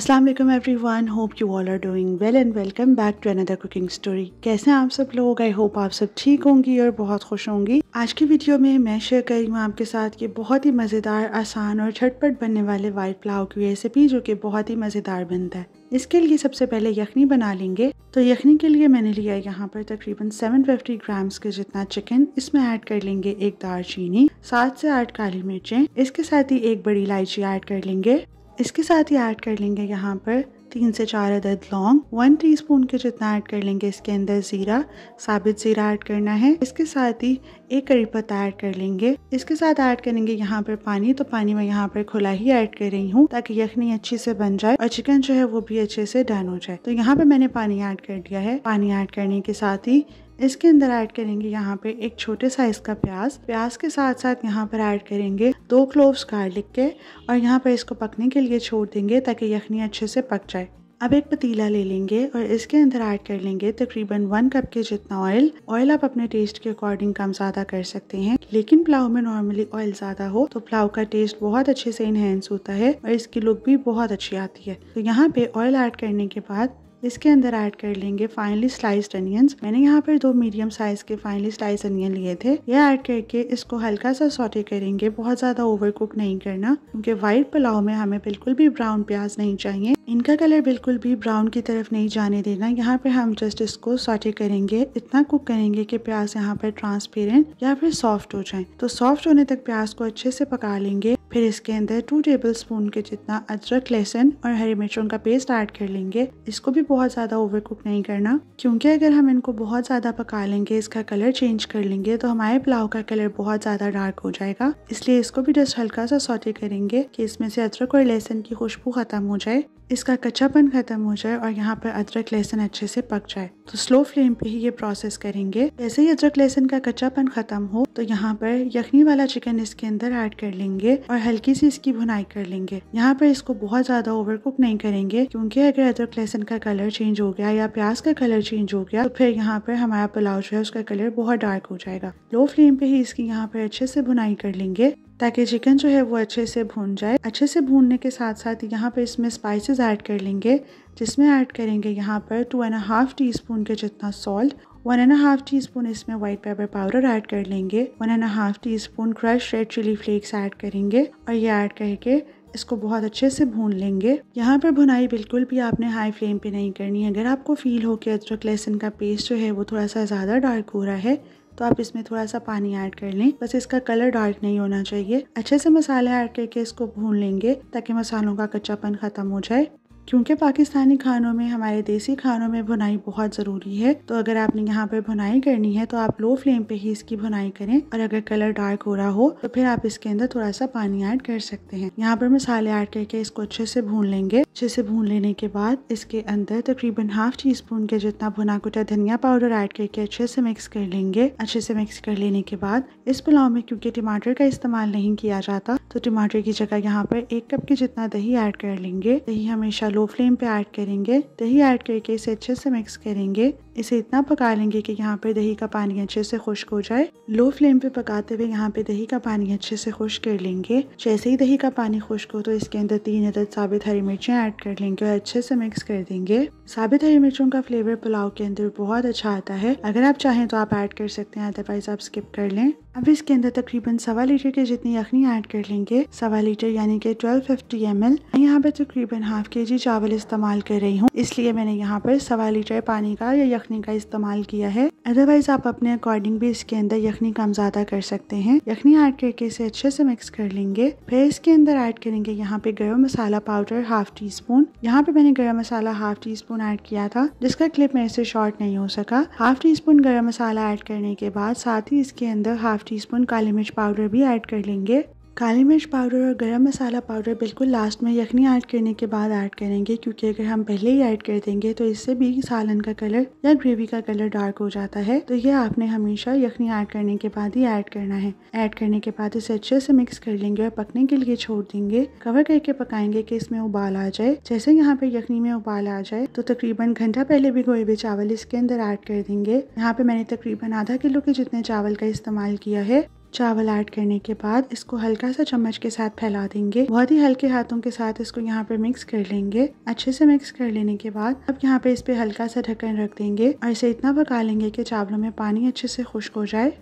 अस्सलाम वालेकुम everyone hope you all are doing well and welcome back to another cooking story कैसे हैं आप सब लोग आई होप आप सब ठीक होंगी और बहुत खुश होंगी आज की वीडियो में मैं शेयर करी हूँ आपके साथ ये बहुत ही मज़ेदार आसान और झटपट बनने वाले वाइट पुलाव की रेसिपी जो कि बहुत ही मज़ेदार बनता है इसके लिए सबसे पहले यखनी बना लेंगे तो यखनी के लिए मैंने लिया यहाँ पर तकरीबन 750 ग्राम्स के जितना चिकन इसमें ऐड कर लेंगे एक दार चीनी सात से आठ काली मिर्चें इसके साथ ही एक बड़ी इलायची ऐड कर लेंगे इसके साथ ही ऐड कर लेंगे यहाँ पर तीन से चार अदद लौंग वन टीस्पून के जितना ऐड कर लेंगे इसके अंदर ज़ीरा साबित ज़ीरा ऐड करना है इसके साथ ही एक करी पत्ता ऐड कर लेंगे इसके साथ ऐड करेंगे यहाँ पर पानी तो पानी मैं यहाँ पर खुला ही ऐड कर रही हूँ ताकि यखनी अच्छी से बन जाए और चिकन जो है वो भी अच्छे से डन हो जाए तो यहाँ पर मैंने पानी ऐड कर दिया है पानी ऐड करने के साथ ही इसके अंदर ऐड करेंगे यहाँ पे एक छोटे साइज का प्याज प्याज के साथ साथ यहाँ पर ऐड करेंगे दो क्लोव्स गार्लिक के और यहाँ पर इसको पकने के लिए छोड़ देंगे ताकि यखनी अच्छे से पक जाए अब एक पतीला ले लेंगे और इसके अंदर ऐड कर लेंगे तकरीबन वन कप के जितना ऑयल ऑयल आप अपने टेस्ट के अकॉर्डिंग कम ज़्यादा कर सकते हैं लेकिन पुलाव में नॉर्मली ऑयल ज़्यादा हो तो पुलाव का टेस्ट बहुत अच्छे से इनहेंस होता है और इसकी लुक भी बहुत अच्छी आती है तो यहाँ पे ऑयल ऐड करने के बाद इसके अंदर ऐड कर लेंगे फाइनली स्लाइस्ड अनियंस मैंने यहाँ पर दो मीडियम साइज के फाइनली स्लाइस अनियन लिए थे ये ऐड करके इसको हल्का सा सॉटे करेंगे बहुत ज्यादा ओवर कुक नहीं करना क्योंकि व्हाइट पुलाव में हमें बिल्कुल भी ब्राउन प्याज नहीं चाहिए इनका कलर बिल्कुल भी ब्राउन की तरफ नहीं जाने देना यहाँ पे हम जस्ट इसको सॉटे करेंगे इतना कुक करेंगे कि प्याज यहाँ पर ट्रांसपेरेंट या फिर सॉफ्ट हो जाए तो सॉफ्ट होने तक प्याज को अच्छे से पका लेंगे फिर इसके अंदर टू टेबल स्पून के जितना अदरक लहसुन और हरी मिर्चों का पेस्ट ऐड कर लेंगे इसको भी बहुत ज़्यादा ओवर कुक नहीं करना क्योंकि अगर हम इनको बहुत ज़्यादा पका लेंगे इसका कलर चेंज कर लेंगे तो हमारे पुलाव का कलर बहुत ज़्यादा डार्क हो जाएगा इसलिए इसको भी जस्ट हल्का सा सॉटे करेंगे कि इसमें से अदरक और लहसुन की खुशबू ख़त्म हो जाए इसका कच्चापन ख़त्म हो जाए और यहाँ पर अदरक लहसुन अच्छे से पक जाए तो स्लो फ्लेम पे ही ये प्रोसेस करेंगे जैसे ही अदरक लहसुन का कच्चापन ख़त्म हो तो यहाँ पर यखनी वाला चिकन इसके अंदर ऐड कर लेंगे और हल्की सी इसकी भुनाई कर लेंगे यहाँ पर इसको बहुत ज़्यादा ओवर कुक नहीं करेंगे क्योंकि अगर अदरक लहसुन का कलर चेंज हो गया या प्याज का कलर चेंज हो गया तो फिर यहाँ पर हमारा पुलाव जो है उसका कलर बहुत डार्क हो जाएगा लो फ्लेम पे ही इसकी यहाँ पर अच्छे से भुनाई कर लेंगे ताकि चिकन जो है वो अच्छे से भून जाए अच्छे से भूनने के साथ साथ यहाँ पर इसमें स्पाइसेस ऐड कर लेंगे जिसमें ऐड करेंगे यहाँ पर two and half teaspoon के जितना salt one and half teaspoon इसमें व्हाइट पेपर पाउडर ऐड कर लेंगे one and half teaspoon crush red chilli flakes add करेंगे और ये ऐड करके इसको बहुत अच्छे से भून लेंगे यहाँ पर भुनाई बिल्कुल भी आपने हाई फ्लेम पे नहीं करनी है अगर आपको फील हो कि अदरक लहसुन का पेस्ट जो है वो थोड़ा सा ज़्यादा डार्क हो रहा है तो आप इसमें थोड़ा सा पानी ऐड कर लें बस इसका कलर डार्क नहीं होना चाहिए अच्छे से मसाले ऐड करके इसको भून लेंगे ताकि मसालों का कच्चापन खत्म हो जाए क्योंकि पाकिस्तानी खानों में हमारे देसी खानों में भुनाई बहुत ज़रूरी है तो अगर आपने यहाँ पर भुनाई करनी है तो आप लो फ्लेम पे ही इसकी भुनाई करें और अगर कलर डार्क हो रहा हो तो फिर आप इसके अंदर थोड़ा सा पानी ऐड कर सकते हैं यहाँ पर मसाले ऐड करके इसको अच्छे से भून लेंगे अच्छे से भून लेने के बाद इसके अंदर तकरीबन हाफ टी स्पून के जितना भुना कुटा धनिया पाउडर ऐड करके अच्छे से मिक्स कर लेंगे अच्छे से मिक्स कर लेने के बाद इस पुलाव में क्योंकि टमाटर का इस्तेमाल नहीं किया जाता तो टमाटर की जगह यहाँ पर एक कप के जितना दही ऐड कर लेंगे दही हमेशा लो फ्लेम पे ऐड करेंगे दही ऐड करके इसे अच्छे से मिक्स करेंगे इसे इतना पका लेंगे कि यहाँ पर दही का पानी अच्छे से खुश्क हो जाए लो फ्लेम पे पकाते हुए यहाँ पे दही का पानी अच्छे से खुश्क कर लेंगे जैसे ही दही का पानी खुश्क हो तो इसके अंदर तीन अदद साबित हरी मिर्चें ऐड कर लेंगे और अच्छे से मिक्स कर देंगे साबित हरी मिर्चों का फ्लेवर पुलाव के अंदर बहुत अच्छा आता है अगर आप चाहें तो आप ऐड कर सकते हैं अदरवाइज आप स्किप कर लें अब इसके अंदर तकरीबन सवा लीटर के जितनी यखनी ऐड कर लेंगे सवा लीटर यानी कि 1250 फिफ्टी एम एल यहाँ पर तकरीबन हाफ के जी चावल इस्तेमाल कर रही हूँ इसलिए मैंने यहाँ पर सवा लीटर पानी का या यखनी का इस्तेमाल किया है अदरवाइज आप अपने अकॉर्डिंग भी इसके अंदर यखनी कम ज्यादा कर सकते हैं यखनी ऐड करके इसे अच्छे से मिक्स कर लेंगे फिर इसके अंदर ऐड करेंगे यहाँ पे garam masala powder half teaspoon यहाँ पे मैंने garam masala half teaspoon add किया था जिसका क्लिप मेरे से शॉर्ट नहीं हो सका हाफ टी स्पून गर्म मसाला ऐड करने के बाद साथ ही इसके अंदर हाफ हाफ़ टी स्पून काली मिर्च पाउडर भी ऐड कर लेंगे काली मिर्च पाउडर और गरम मसाला पाउडर बिल्कुल लास्ट में यखनी ऐड करने के बाद ऐड करेंगे क्योंकि अगर हम पहले ही ऐड कर देंगे तो इससे भी सालन का कलर या ग्रेवी का कलर डार्क हो जाता है तो ये आपने हमेशा यखनी ऐड करने के बाद ही ऐड करना है ऐड करने के बाद इसे अच्छे से मिक्स कर लेंगे और पकने के लिए छोड़ देंगे कवर करके पकाएंगे की इसमें उबाल आ जाए जैसे यहाँ पे यखनी में उबाल आ जाए तो तकरीबन घंटा पहले भी कोई हुए चावल इसके अंदर ऐड कर देंगे यहाँ पे मैंने तकरीबन आधा किलो के जितने चावल का इस्तेमाल किया है चावल ऐड करने के बाद इसको हल्का सा चम्मच के साथ फैला देंगे बहुत ही हल्के हाथों के साथ इसको यहाँ पे मिक्स कर लेंगे अच्छे से मिक्स कर लेने के बाद अब यहाँ पे इस पे हल्का सा ढक्कन रख देंगे और इसे इतना पका लेंगे कि चावलों में पानी अच्छे से खुश्क हो जाए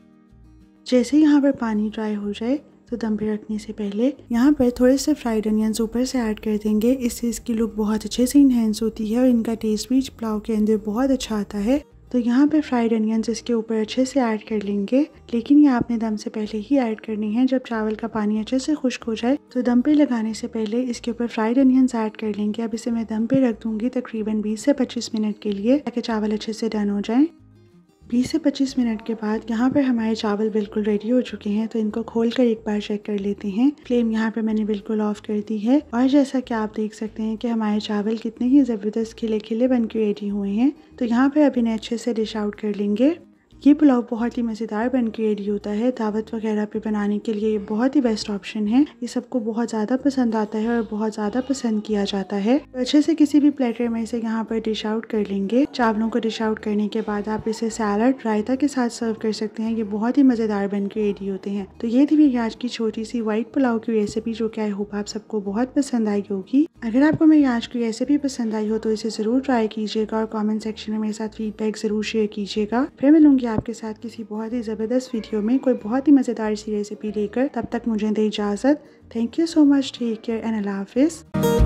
जैसे यहाँ पर पानी ड्राई हो जाए तो दम पे रखने से पहले यहाँ पर थोड़े से फ्राइड अनियंस ऊपर से ऐड कर देंगे इससे इसकी लुक बहुत अच्छे से इन्हेंस होती है और इनका टेस्ट भी पुलाव के अंदर बहुत अच्छा आता है तो यहाँ पे फ्राइड अनियंस इसके ऊपर अच्छे से ऐड कर लेंगे लेकिन ये आपने दम से पहले ही ऐड करनी है जब चावल का पानी अच्छे से खुश्क हो जाए तो दम पे लगाने से पहले इसके ऊपर फ्राइड अनियंस ऐड कर लेंगे अब इसे मैं दम पे रख दूंगी तकरीबन 20 से 25 मिनट के लिए ताकि चावल अच्छे से डन हो जाए बीस से पच्चीस मिनट के बाद यहाँ पर हमारे चावल बिल्कुल रेडी हो चुके हैं तो इनको खोल कर एक बार चेक कर लेते हैं फ्लेम यहाँ पर मैंने बिल्कुल ऑफ कर दी है और जैसा कि आप देख सकते हैं कि हमारे चावल कितने ही ज़बरदस्त खिले खिले बन के रेडी हुए हैं तो यहाँ पर अब इन्हें अच्छे से डिश आउट कर लेंगे ये पुलाव बहुत ही मज़ेदार बन के रेडी होता है दावत वगैरह पे बनाने के लिए ये बहुत ही बेस्ट ऑप्शन है ये सबको बहुत ज़्यादा पसंद आता है और बहुत ज़्यादा पसंद किया जाता है तो अच्छे से किसी भी प्लेटर में इसे यहाँ पर डिश आउट कर लेंगे चावलों को डिश आउट करने के बाद आप इसे सैलड रायता के साथ सर्व कर सकते हैं ये बहुत ही मज़ेदार बन के रेडी होते हैं तो ये थी मेरी आज की छोटी सी व्हाइट पुलाव की रेसिपी जो कि आई होप आप सबको बहुत पसंद आई होगी अगर आपको मेरी आज की रेसिपी पसंद आई हो तो इसे ज़रूर ट्राई कीजिएगा और कॉमेंट सेक्शन में मेरे साथ फीडबैक ज़रूर शेयर कीजिएगा फिर मिलूंगी आपके साथ किसी बहुत ही ज़बरदस्त वीडियो में कोई बहुत ही मज़ेदार सी रेसिपी लेकर तब तक मुझे दे इजाज़त thank you so much take care and अल्लाह हाफिज़